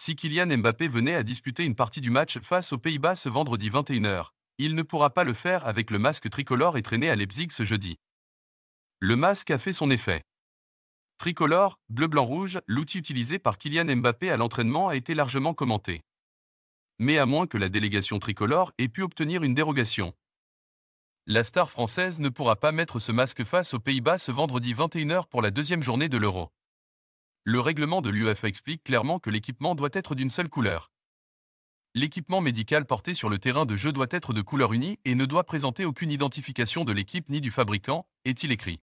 Si Kylian Mbappé venait à disputer une partie du match face aux Pays-Bas ce vendredi 21h, il ne pourra pas le faire avec le masque tricolore et traîné à Leipzig ce jeudi. Le masque a fait son effet. Tricolore, bleu-blanc-rouge, l'outil utilisé par Kylian Mbappé à l'entraînement a été largement commenté. Mais à moins que la délégation tricolore ait pu obtenir une dérogation. La star française ne pourra pas mettre ce masque face aux Pays-Bas ce vendredi 21h pour la deuxième journée de l'Euro. Le règlement de l'UEFA explique clairement que l'équipement doit être d'une seule couleur. L'équipement médical porté sur le terrain de jeu doit être de couleur unie et ne doit présenter aucune identification de l'équipe ni du fabricant, est-il écrit.